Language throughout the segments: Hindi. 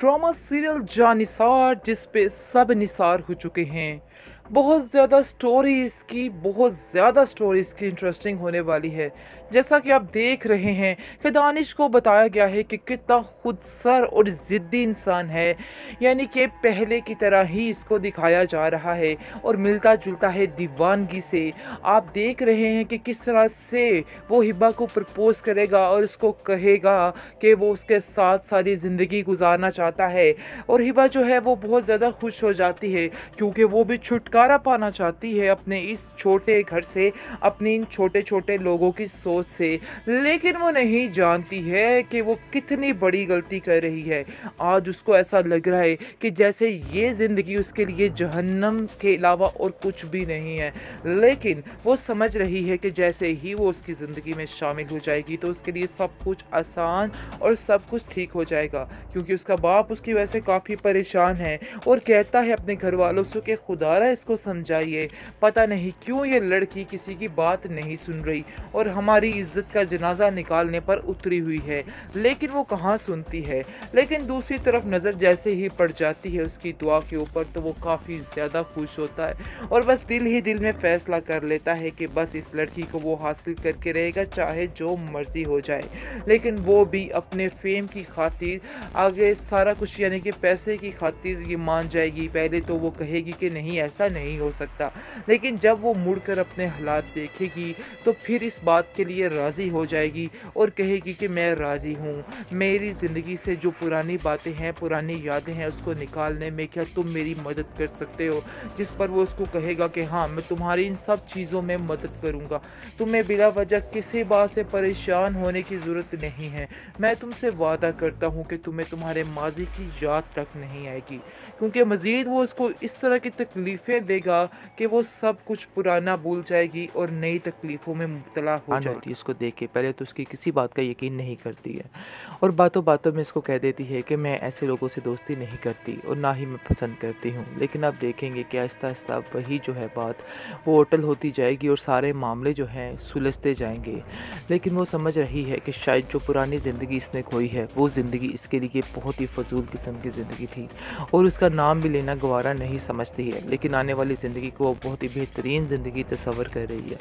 ड्रामा सीरियल जा निसार जिस पे सब निसार हो चुके हैं बहुत ज़्यादा स्टोरी इसकी बहुत ज़्यादा स्टोरी इसकी इंटरेस्टिंग होने वाली है जैसा कि आप देख रहे हैं कि दानिश को बताया गया है कि कितना खुद सर और ज़िद्दी इंसान है यानी कि पहले की तरह ही इसको दिखाया जा रहा है और मिलता जुलता है दीवानगी से आप देख रहे हैं कि किस तरह से वो हिब्बा को प्रपोज़ करेगा और उसको कहेगा कि वो उसके साथ सारी ज़िंदगी गुजारना चाहता है और हिब्बा जो है वो बहुत ज़्यादा खुश हो जाती है क्योंकि वो भी छुटकारा पाना चाहती है अपने इस छोटे घर से अपने इन छोटे छोटे लोगों की सोच दोस्त से लेकिन वो नहीं जानती है कि वो कितनी बड़ी गलती कर रही है आज उसको ऐसा लग रहा है कि जैसे ये ज़िंदगी उसके लिए जहन्नम के अलावा और कुछ भी नहीं है लेकिन वो समझ रही है कि जैसे ही वो उसकी ज़िंदगी में शामिल हो जाएगी तो उसके लिए सब कुछ आसान और सब कुछ ठीक हो जाएगा क्योंकि उसका बाप उसकी वजह से काफ़ी परेशान है और कहता है अपने घर वालों से कि खुदारा इसको समझाइए पता नहीं क्यों ये लड़की किसी की बात नहीं सुन रही और हमारी बड़ी इज्जत का जनाजा निकालने पर उतरी हुई है लेकिन वो कहाँ सुनती है लेकिन दूसरी तरफ नज़र जैसे ही पड़ जाती है उसकी दुआ के ऊपर तो वो काफ़ी ज़्यादा खुश होता है और बस दिल ही दिल में फैसला कर लेता है कि बस इस लड़की को वो हासिल करके रहेगा चाहे जो मर्जी हो जाए लेकिन वो भी अपने फेम की खातिर आगे सारा कुछ यानी कि पैसे की खातिर ये मान जाएगी पहले तो वो कहेगी कि नहीं ऐसा नहीं हो सकता लेकिन जब वो मुड़कर अपने हालात देखेगी तो फिर इस बात के लिए ये राज़ी हो जाएगी और कहेगी कि मैं राज़ी हूँ मेरी ज़िंदगी से जो पुरानी बातें हैं पुरानी यादें हैं उसको निकालने में क्या तुम मेरी मदद कर सकते हो जिस पर वो उसको कहेगा कि हाँ मैं तुम्हारी इन सब चीज़ों में मदद करूँगा तुम्हें बिला वजह किसी बात से परेशान होने की ज़रूरत नहीं है मैं तुमसे वादा करता हूँ कि तुम्हें तुम्हारे माजी की याद तक नहीं आएगी क्योंकि मज़ीद वो उसको इस तरह की तकलीफ़ें देगा कि वो सब कुछ पुराना भूल जाएगी और नई तकलीफ़ों में मुबतला हो हाँ, जाएगी होती है उसको देख के पहले तो उसकी किसी बात का यकीन नहीं करती है और बातों बातों में इसको कह देती है कि मैं ऐसे लोगों से दोस्ती नहीं करती और ना ही मैं पसंद करती हूँ लेकिन आप देखेंगे कि आहिस्ता आहिस्ता वही जो है बात वो होटल होती जाएगी और सारे मामले जो हैं सुलझते जाएंगे लेकिन वो समझ रही है कि शायद जो पुरानी ज़िंदगी इसने खोई है वो ज़िंदगी इसके लिए बहुत ही फजूल किस्म की ज़िंदगी थी और उसका नाम भी लेना गवारा नहीं समझती है लेकिन आने वाली ज़िंदगी को वो बहुत ही बेहतरीन ज़िंदगी तस्वर कर रही है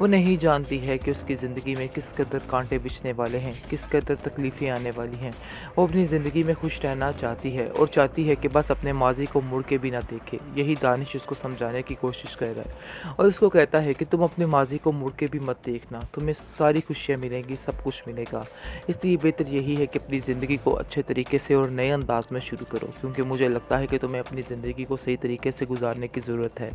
वो नहीं जानती है कि उसकी ज़िंदगी में किस कदर कांटे बिछने वाले हैं किस कदर तकलीफ़ें आने वाली हैं वो अपनी ज़िंदगी में खुश रहना चाहती है और चाहती है कि बस अपने माजी को मुड़ के भी ना देखे यही दानिश उसको समझाने की कोशिश कर रहा है और उसको कहता है कि तुम अपने माजी को मुड़ के भी मत देखना तुम्हें सारी खुशियाँ मिलेंगी सब कुछ मिलेगा इसलिए बेहतर यही है कि अपनी ज़िंदगी को अच्छे तरीके से और नए अंदाज में शुरू करो क्योंकि मुझे लगता है कि तुम्हें अपनी ज़िंदगी को सही तरीके से गुजारने की ज़रूरत है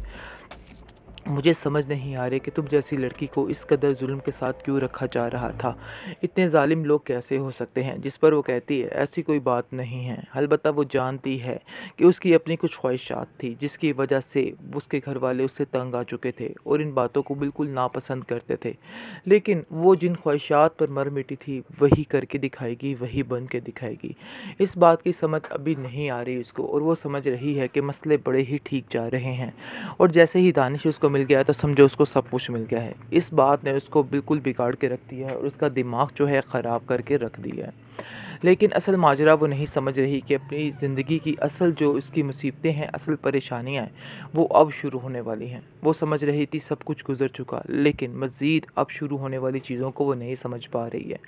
मुझे समझ नहीं आ रही कि तुम जैसी लड़की को इस कदर जुल्म के साथ क्यों रखा जा रहा था इतने ालिम लोग कैसे हो सकते हैं जिस पर वो कहती है ऐसी कोई बात नहीं है अलबत् वो जानती है कि उसकी अपनी कुछ ख्वाहिशात थी जिसकी वजह से उसके घर वाले उससे तंग आ चुके थे और इन बातों को बिल्कुल नापसंद करते थे लेकिन वो जिन ख्वाहिशात पर मर मिटी थी वही करके दिखाएगी वही बन के दिखाएगी इस बात की समझ अभी नहीं आ रही उसको और वो समझ रही है कि मसले बड़े ही ठीक जा रहे हैं और जैसे ही दानिश उसको मिल गया है तो समझो उसको सब कुछ मिल गया है इस बात ने उसको बिल्कुल बिगाड़ के रख दिया है और उसका दिमाग जो है ख़राब करके रख दिया है लेकिन असल माजरा वो नहीं समझ रही कि अपनी ज़िंदगी की असल जो उसकी मुसीबतें हैं असल परेशानियाँ हैं वो अब शुरू होने वाली हैं वो समझ रही थी सब कुछ गुजर चुका लेकिन मज़ीद अब शुरू होने वाली चीज़ों को वो नहीं समझ पा रही है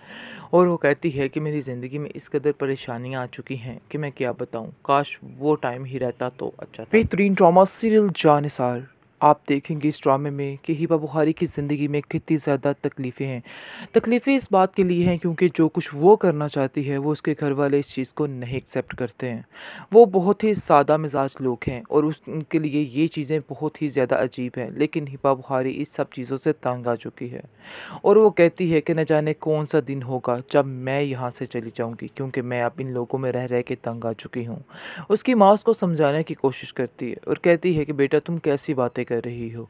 और वो कहती है कि मेरी ज़िंदगी में इस कदर परेशानियाँ आ चुकी हैं कि मैं क्या बताऊँ काश वो टाइम ही रहता तो अच्छा बेहतरीन ड्रामा सीरियल जानसार आप देखेंगे इस ड्रामे में कि हिबा बुखारी की ज़िंदगी में कितनी ज़्यादा तकलीफ़ें हैं तकलीफ़ें इस बात के लिए हैं क्योंकि जो कुछ वो करना चाहती है वो उसके घर वाले इस चीज़ को नहीं एक्सेप्ट करते हैं वो बहुत ही सादा मिजाज लोग हैं और उसके उनके लिए ये चीज़ें बहुत ही ज़्यादा अजीब हैं लेकिन हिबा बुखारी इस सब चीज़ों से तंग आ चुकी है और वो कहती है कि न जाने कौन सा दिन होगा जब मैं यहाँ से चली जाऊँगी क्योंकि मैं अब इन लोगों में रह रह के तंग आ चुकी हूँ उसकी माँ उसको समझाने की कोशिश करती है और कहती है कि बेटा तुम कैसी बातें कर रही हो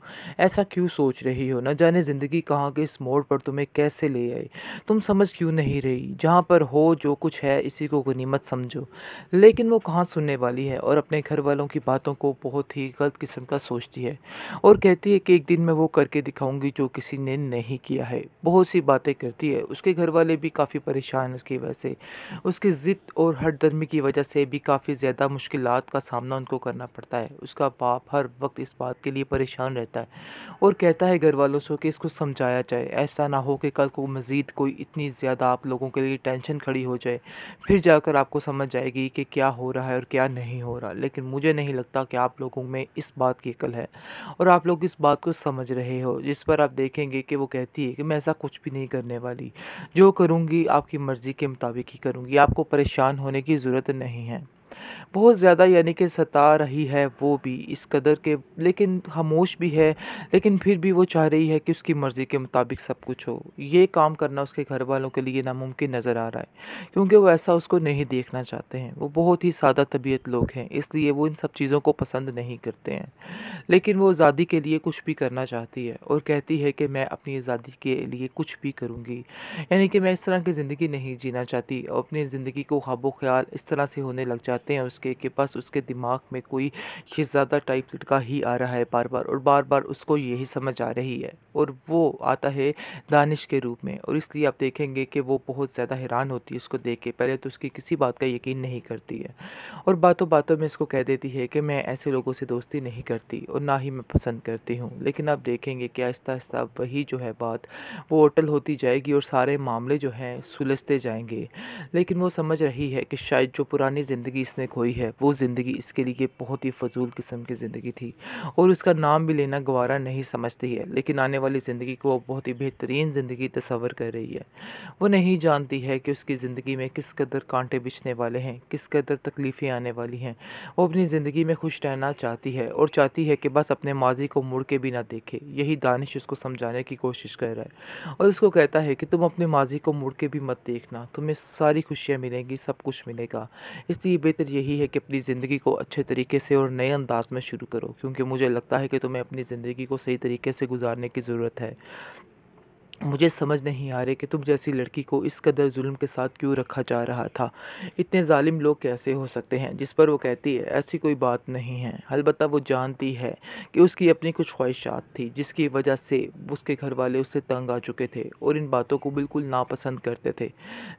ऐसा क्यों सोच रही हो ना जाने ज़िंदगी कहाँ के इस मोड़ पर तुम्हें कैसे ले आए तुम समझ क्यों नहीं रही जहाँ पर हो जो कुछ है इसी को गनीमत समझो लेकिन वो कहाँ सुनने वाली है और अपने घर वालों की बातों को बहुत ही गलत किस्म का सोचती है और कहती है कि एक दिन मैं वो करके दिखाऊंगी जो किसी ने नहीं किया है बहुत सी बातें करती है उसके घर वाले भी काफ़ी परेशान हैं उसकी वजह से उसकी ज़िद और हटदर्मी की वजह से भी काफ़ी ज़्यादा मुश्किल का सामना उनको करना पड़ता है उसका बाप हर वक्त इस बात के लिए परेशान रहता है और कहता है घर वालों से कि इसको समझाया जाए ऐसा ना हो कि कल को मज़ीद कोई इतनी ज़्यादा आप लोगों के लिए टेंशन खड़ी हो जाए फिर जाकर आपको समझ जाएगी कि क्या हो रहा है और क्या नहीं हो रहा लेकिन मुझे नहीं लगता कि आप लोगों में इस बात की कल है और आप लोग इस बात को समझ रहे हो जिस पर आप देखेंगे कि वो कहती है कि मैं ऐसा कुछ भी नहीं करने वाली जो करूँगी आपकी मर्ज़ी के मुताबिक ही करूँगी आपको परेशान होने की ज़रूरत नहीं है बहुत ज़्यादा यानी कि सता रही है वो भी इस कदर के लेकिन खामोश भी है लेकिन फिर भी वो चाह रही है कि उसकी मर्ज़ी के मुताबिक सब कुछ हो ये काम करना उसके घर वालों के लिए नामुमकिन नज़र आ रहा है क्योंकि वो ऐसा उसको नहीं देखना चाहते हैं वो बहुत ही सादा तबीयत लोग हैं इसलिए वो इन सब चीज़ों को पसंद नहीं करते हैं लेकिन वो आज़ादी के लिए कुछ भी करना चाहती है और कहती है कि मैं अपनी आज़ादी के लिए कुछ भी करूँगी यानी कि मैं इस तरह की ज़िंदगी नहीं जीना चाहती और अपनी ज़िंदगी को ख्वाबो ख्याल इस तरह से होने लग जाते सकते हैं उसके के पास उसके दिमाग में कोई ये ज़्यादा टाइप लटका ही आ रहा है बार बार और बार बार उसको यही समझ आ रही है और वो आता है दानिश के रूप में और इसलिए आप देखेंगे कि वो बहुत ज़्यादा हैरान होती है उसको देख के पहले तो उसकी किसी बात का यकीन नहीं करती है और बातों बातों में इसको कह देती है कि मैं ऐसे लोगों से दोस्ती नहीं करती और ना ही मैं पसंद करती हूँ लेकिन आप देखेंगे कि आहिस्ता आहिस्ता वही जो है बात वो होटल होती जाएगी और सारे मामले जो हैं सुलझते जाएंगे लेकिन वो समझ रही है कि शायद जो पुरानी ज़िंदगी इसने उसने खोई है वो ज़िंदगी इसके लिए बहुत ही फजूल किस्म की ज़िंदगी थी और उसका नाम भी लेना गवारा नहीं समझती है लेकिन आने वाली ज़िंदगी को वो बहुत ही बेहतरीन ज़िंदगी तस्वर कर रही है वो नहीं जानती है कि उसकी ज़िंदगी में किस कदर कांटे बिछने वाले हैं किस कदर तकलीफ़ें आने वाली हैं वो अपनी ज़िंदगी में खुश रहना चाहती है और चाहती है कि बस अपने माजी को मुड़ के भी ना देखे यही दानिश उसको समझाने की कोशिश कर रहा है और उसको कहता है कि तुम अपने माजी को मुड़ के भी मत देखना तुम्हें सारी खुशियाँ मिलेंगी सब कुछ मिलेगा इसलिए बेहतर यही है कि अपनी ज़िंदगी को अच्छे तरीके से और नए अंदाज में शुरू करो क्योंकि मुझे लगता है कि तुम्हें अपनी ज़िंदगी को सही तरीके से गुजारने की ज़रूरत है मुझे समझ नहीं आ रहे कि तुम जैसी लड़की को इस कदर जुल्म के साथ क्यों रखा जा रहा था इतने ालिम लोग कैसे हो सकते हैं जिस पर वो कहती है ऐसी कोई बात नहीं है अलबत् वो जानती है कि उसकी अपनी कुछ ख्वाहिशात थी जिसकी वजह से उसके घर वाले उससे तंग आ चुके थे और इन बातों को बिल्कुल नापसंद करते थे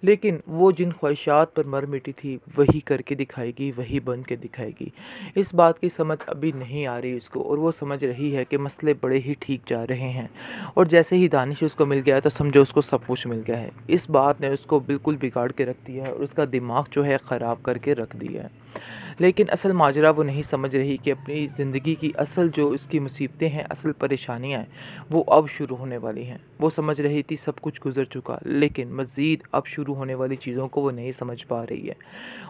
लेकिन वो जिन ख्वाहिशात पर मर मिटी थी वही करके दिखाएगी वही बन के दिखाएगी इस बात की समझ अभी नहीं आ रही उसको और वो समझ रही है कि मसले बड़े ही ठीक जा रहे हैं और जैसे ही दानिश उसको मिल गया है तो समझो उसको सब कुछ मिल गया है इस बात ने उसको बिल्कुल बिगाड़ के रख दिया है और उसका दिमाग जो है ख़राब करके रख दिया है लेकिन असल माजरा वो नहीं समझ रही कि अपनी ज़िंदगी की असल जो उसकी मुसीबतें हैं असल परेशानियाँ हैं वो अब शुरू होने वाली हैं वो समझ रही थी सब कुछ गुजर चुका लेकिन मज़ीद अब शुरू होने वाली चीज़ों को वो नहीं समझ पा रही है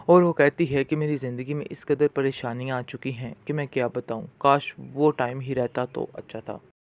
और वो कहती है कि मेरी ज़िंदगी में इस कदर परेशानियाँ आ चुकी हैं कि मैं क्या बताऊँ काश वो टाइम ही रहता तो अच्छा था